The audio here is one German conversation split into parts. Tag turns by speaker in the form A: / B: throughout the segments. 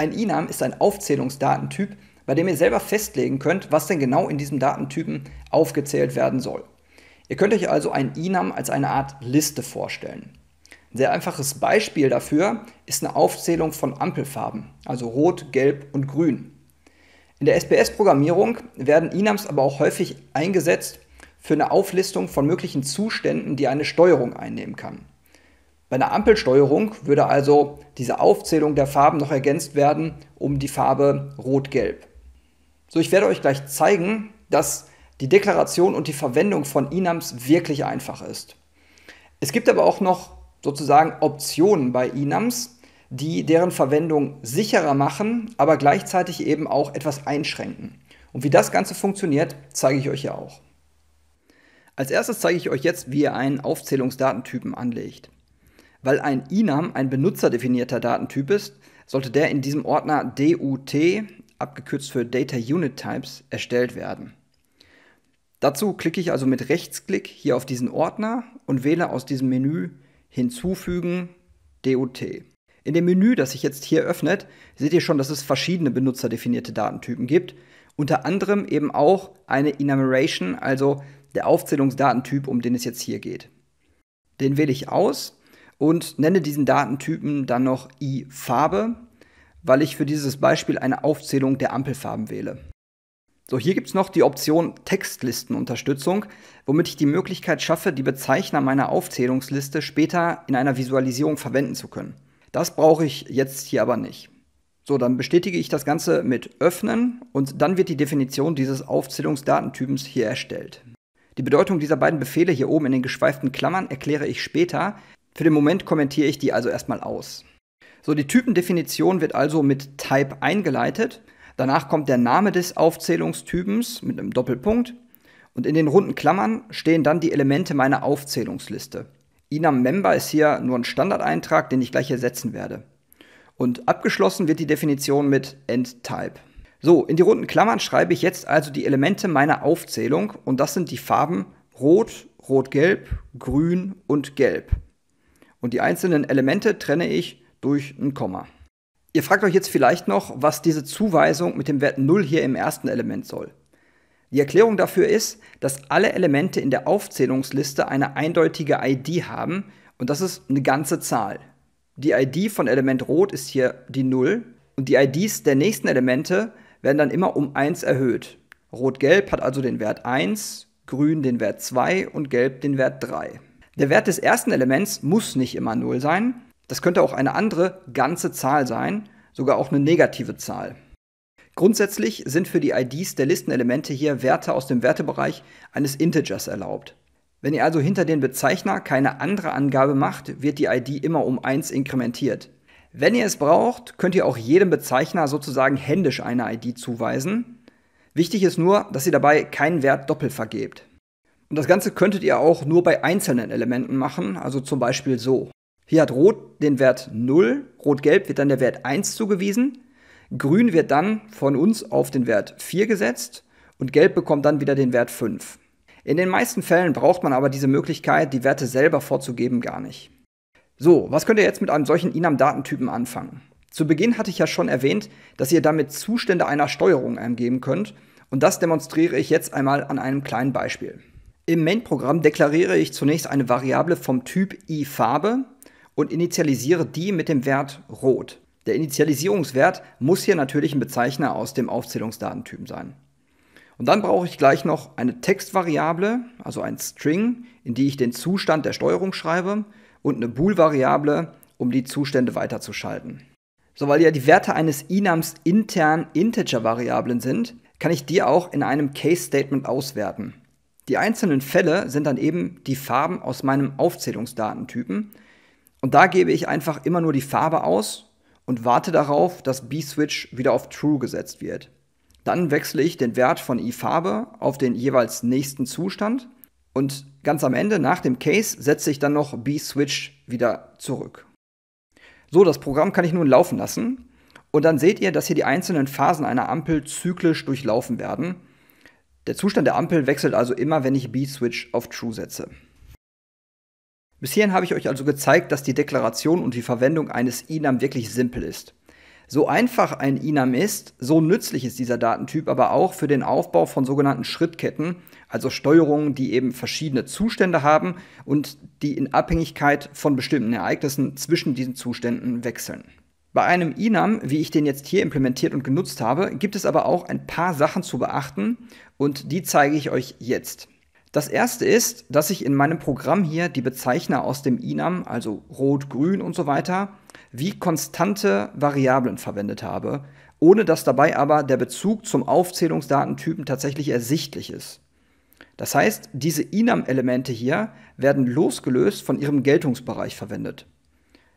A: Ein Inam ist ein Aufzählungsdatentyp, bei dem ihr selber festlegen könnt, was denn genau in diesem Datentypen aufgezählt werden soll. Ihr könnt euch also ein Inam als eine Art Liste vorstellen. Ein sehr einfaches Beispiel dafür ist eine Aufzählung von Ampelfarben, also rot, gelb und grün. In der SPS-Programmierung werden Inams aber auch häufig eingesetzt für eine Auflistung von möglichen Zuständen, die eine Steuerung einnehmen kann. Bei einer Ampelsteuerung würde also diese Aufzählung der Farben noch ergänzt werden um die Farbe Rot-Gelb. So, ich werde euch gleich zeigen, dass die Deklaration und die Verwendung von Inams wirklich einfach ist. Es gibt aber auch noch sozusagen Optionen bei Inams, die deren Verwendung sicherer machen, aber gleichzeitig eben auch etwas einschränken. Und wie das Ganze funktioniert, zeige ich euch ja auch. Als erstes zeige ich euch jetzt, wie ihr einen Aufzählungsdatentypen anlegt. Weil ein Inam ein benutzerdefinierter Datentyp ist, sollte der in diesem Ordner DUT, abgekürzt für Data Unit Types, erstellt werden. Dazu klicke ich also mit Rechtsklick hier auf diesen Ordner und wähle aus diesem Menü Hinzufügen DUT. In dem Menü, das sich jetzt hier öffnet, seht ihr schon, dass es verschiedene benutzerdefinierte Datentypen gibt. Unter anderem eben auch eine Enumeration, also der Aufzählungsdatentyp, um den es jetzt hier geht. Den wähle ich aus und nenne diesen Datentypen dann noch i-Farbe, weil ich für dieses Beispiel eine Aufzählung der Ampelfarben wähle. So, hier gibt es noch die Option Textlistenunterstützung, womit ich die Möglichkeit schaffe, die Bezeichner meiner Aufzählungsliste später in einer Visualisierung verwenden zu können. Das brauche ich jetzt hier aber nicht. So, dann bestätige ich das Ganze mit Öffnen und dann wird die Definition dieses Aufzählungsdatentypens hier erstellt. Die Bedeutung dieser beiden Befehle hier oben in den geschweiften Klammern erkläre ich später, für den Moment kommentiere ich die also erstmal aus. So, die Typendefinition wird also mit Type eingeleitet. Danach kommt der Name des Aufzählungstypens mit einem Doppelpunkt. Und in den runden Klammern stehen dann die Elemente meiner Aufzählungsliste. Inam Member ist hier nur ein Standardeintrag, den ich gleich ersetzen werde. Und abgeschlossen wird die Definition mit EndType. So, in die runden Klammern schreibe ich jetzt also die Elemente meiner Aufzählung und das sind die Farben Rot, Rot-Gelb, Grün und Gelb und die einzelnen Elemente trenne ich durch ein Komma. Ihr fragt euch jetzt vielleicht noch, was diese Zuweisung mit dem Wert 0 hier im ersten Element soll. Die Erklärung dafür ist, dass alle Elemente in der Aufzählungsliste eine eindeutige ID haben und das ist eine ganze Zahl. Die ID von Element Rot ist hier die 0 und die IDs der nächsten Elemente werden dann immer um 1 erhöht. Rot-Gelb hat also den Wert 1, Grün den Wert 2 und Gelb den Wert 3. Der Wert des ersten Elements muss nicht immer 0 sein. Das könnte auch eine andere ganze Zahl sein, sogar auch eine negative Zahl. Grundsätzlich sind für die IDs der Listenelemente hier Werte aus dem Wertebereich eines Integers erlaubt. Wenn ihr also hinter den Bezeichner keine andere Angabe macht, wird die ID immer um 1 inkrementiert. Wenn ihr es braucht, könnt ihr auch jedem Bezeichner sozusagen händisch eine ID zuweisen. Wichtig ist nur, dass ihr dabei keinen Wert doppelt vergebt. Und das Ganze könntet ihr auch nur bei einzelnen Elementen machen, also zum Beispiel so. Hier hat Rot den Wert 0, Rot-Gelb wird dann der Wert 1 zugewiesen, Grün wird dann von uns auf den Wert 4 gesetzt und Gelb bekommt dann wieder den Wert 5. In den meisten Fällen braucht man aber diese Möglichkeit, die Werte selber vorzugeben, gar nicht. So, was könnt ihr jetzt mit einem solchen inam datentypen anfangen? Zu Beginn hatte ich ja schon erwähnt, dass ihr damit Zustände einer Steuerung angeben könnt und das demonstriere ich jetzt einmal an einem kleinen Beispiel. Im Main-Programm deklariere ich zunächst eine Variable vom Typ iFarbe und initialisiere die mit dem Wert rot. Der Initialisierungswert muss hier natürlich ein Bezeichner aus dem Aufzählungsdatentyp sein. Und dann brauche ich gleich noch eine Textvariable, also ein String, in die ich den Zustand der Steuerung schreibe und eine Bool-Variable, um die Zustände weiterzuschalten. So, weil ja die Werte eines Enums intern Integer-Variablen sind, kann ich die auch in einem Case-Statement auswerten. Die einzelnen Fälle sind dann eben die Farben aus meinem Aufzählungsdatentypen. Und da gebe ich einfach immer nur die Farbe aus und warte darauf, dass B-Switch wieder auf True gesetzt wird. Dann wechsle ich den Wert von i-Farbe auf den jeweils nächsten Zustand und ganz am Ende nach dem Case setze ich dann noch B-Switch wieder zurück. So, das Programm kann ich nun laufen lassen und dann seht ihr, dass hier die einzelnen Phasen einer Ampel zyklisch durchlaufen werden der Zustand der Ampel wechselt also immer, wenn ich B-Switch auf True setze. Bis hierhin habe ich euch also gezeigt, dass die Deklaration und die Verwendung eines Enum wirklich simpel ist. So einfach ein Enum ist, so nützlich ist dieser Datentyp aber auch für den Aufbau von sogenannten Schrittketten, also Steuerungen, die eben verschiedene Zustände haben und die in Abhängigkeit von bestimmten Ereignissen zwischen diesen Zuständen wechseln. Bei einem Inam, e wie ich den jetzt hier implementiert und genutzt habe, gibt es aber auch ein paar Sachen zu beachten und die zeige ich euch jetzt. Das erste ist, dass ich in meinem Programm hier die Bezeichner aus dem Inam, e also rot, grün und so weiter, wie konstante Variablen verwendet habe, ohne dass dabei aber der Bezug zum Aufzählungsdatentypen tatsächlich ersichtlich ist. Das heißt, diese inam e elemente hier werden losgelöst von ihrem Geltungsbereich verwendet.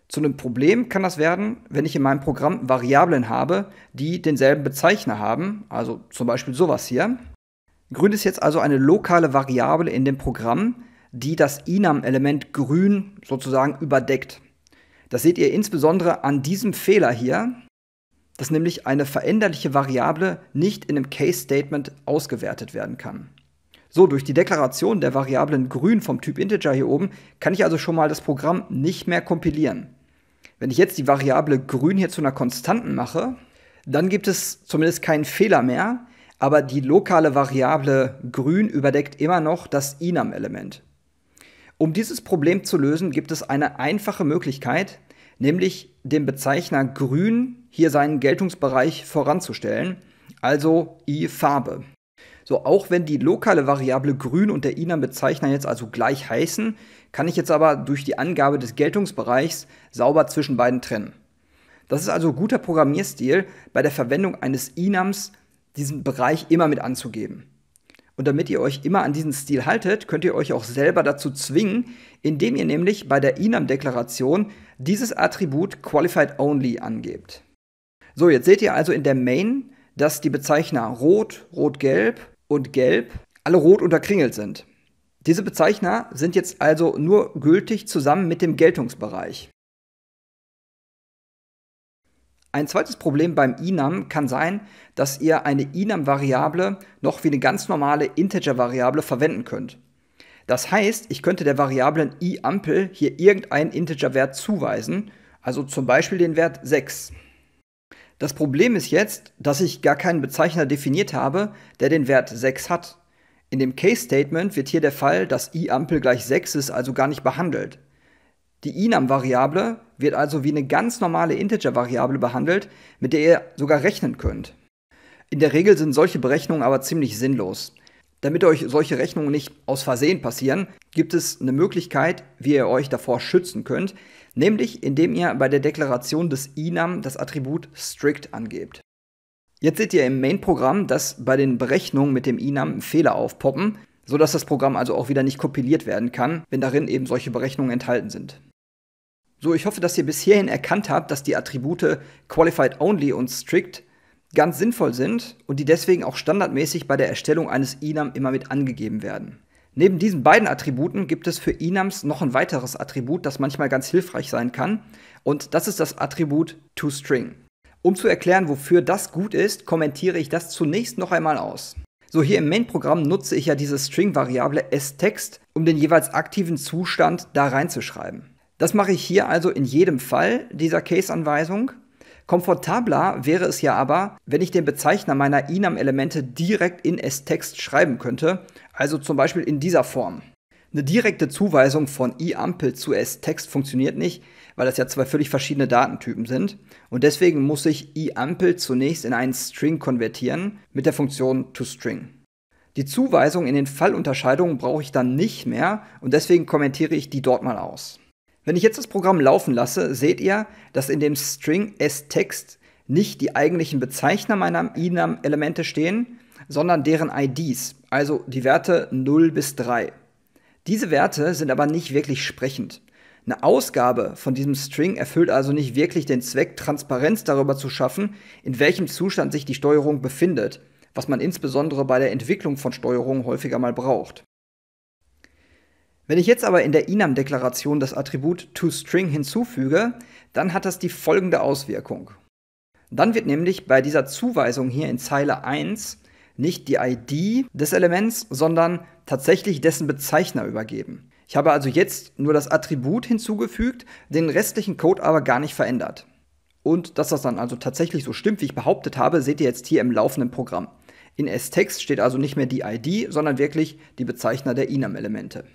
A: Zu einem Problem kann das werden, wenn ich in meinem Programm Variablen habe, die denselben Bezeichner haben, also zum Beispiel sowas hier. Grün ist jetzt also eine lokale Variable in dem Programm, die das inam element grün sozusagen überdeckt. Das seht ihr insbesondere an diesem Fehler hier, dass nämlich eine veränderliche Variable nicht in einem Case-Statement ausgewertet werden kann. So, durch die Deklaration der Variablen grün vom Typ Integer hier oben kann ich also schon mal das Programm nicht mehr kompilieren. Wenn ich jetzt die Variable grün hier zu einer Konstanten mache, dann gibt es zumindest keinen Fehler mehr, aber die lokale Variable grün überdeckt immer noch das inam element Um dieses Problem zu lösen, gibt es eine einfache Möglichkeit, nämlich dem Bezeichner grün hier seinen Geltungsbereich voranzustellen, also i Farbe. So, auch wenn die lokale Variable grün und der inam bezeichner jetzt also gleich heißen, kann ich jetzt aber durch die Angabe des Geltungsbereichs sauber zwischen beiden trennen. Das ist also guter Programmierstil, bei der Verwendung eines INAMs diesen Bereich immer mit anzugeben. Und damit ihr euch immer an diesen Stil haltet, könnt ihr euch auch selber dazu zwingen, indem ihr nämlich bei der inam deklaration dieses Attribut Qualified Only angebt. So, jetzt seht ihr also in der Main, dass die Bezeichner rot, rot-gelb und Gelb alle rot unterkringelt sind. Diese Bezeichner sind jetzt also nur gültig zusammen mit dem Geltungsbereich. Ein zweites Problem beim Inam e kann sein, dass ihr eine inam e variable noch wie eine ganz normale Integer-Variable verwenden könnt. Das heißt, ich könnte der Variablen iAmpel hier irgendeinen Integerwert zuweisen, also zum Beispiel den Wert 6. Das Problem ist jetzt, dass ich gar keinen Bezeichner definiert habe, der den Wert 6 hat. In dem Case Statement wird hier der Fall, dass i Ampel gleich 6 ist, also gar nicht behandelt. Die inam variable wird also wie eine ganz normale Integer-Variable behandelt, mit der ihr sogar rechnen könnt. In der Regel sind solche Berechnungen aber ziemlich sinnlos. Damit euch solche Rechnungen nicht aus Versehen passieren, gibt es eine Möglichkeit, wie ihr euch davor schützen könnt, nämlich indem ihr bei der Deklaration des INAM das Attribut strict angebt. Jetzt seht ihr im Main-Programm, dass bei den Berechnungen mit dem INAM Fehler aufpoppen, sodass das Programm also auch wieder nicht kompiliert werden kann, wenn darin eben solche Berechnungen enthalten sind. So, ich hoffe, dass ihr bis hierhin erkannt habt, dass die Attribute Qualified Only und Strict ganz sinnvoll sind und die deswegen auch standardmäßig bei der Erstellung eines INAM immer mit angegeben werden. Neben diesen beiden Attributen gibt es für Enums noch ein weiteres Attribut, das manchmal ganz hilfreich sein kann. Und das ist das Attribut toString. Um zu erklären, wofür das gut ist, kommentiere ich das zunächst noch einmal aus. So hier im Main-Programm nutze ich ja diese String-Variable s um den jeweils aktiven Zustand da reinzuschreiben. Das mache ich hier also in jedem Fall dieser Case-Anweisung Komfortabler wäre es ja aber, wenn ich den Bezeichner meiner Enum-Elemente direkt in S-Text schreiben könnte, also zum Beispiel in dieser Form. Eine direkte Zuweisung von i-Ampel zu S-Text funktioniert nicht, weil das ja zwei völlig verschiedene Datentypen sind. Und deswegen muss ich i-Ampel zunächst in einen String konvertieren mit der Funktion toString. Die Zuweisung in den Fallunterscheidungen brauche ich dann nicht mehr und deswegen kommentiere ich die dort mal aus. Wenn ich jetzt das Programm laufen lasse, seht ihr, dass in dem String sText nicht die eigentlichen Bezeichner meiner enum-Elemente stehen, sondern deren IDs, also die Werte 0 bis 3. Diese Werte sind aber nicht wirklich sprechend. Eine Ausgabe von diesem String erfüllt also nicht wirklich den Zweck, Transparenz darüber zu schaffen, in welchem Zustand sich die Steuerung befindet, was man insbesondere bei der Entwicklung von Steuerungen häufiger mal braucht. Wenn ich jetzt aber in der inam deklaration das Attribut toString hinzufüge, dann hat das die folgende Auswirkung. Dann wird nämlich bei dieser Zuweisung hier in Zeile 1 nicht die ID des Elements, sondern tatsächlich dessen Bezeichner übergeben. Ich habe also jetzt nur das Attribut hinzugefügt, den restlichen Code aber gar nicht verändert. Und dass das dann also tatsächlich so stimmt, wie ich behauptet habe, seht ihr jetzt hier im laufenden Programm. In s steht also nicht mehr die ID, sondern wirklich die Bezeichner der inam elemente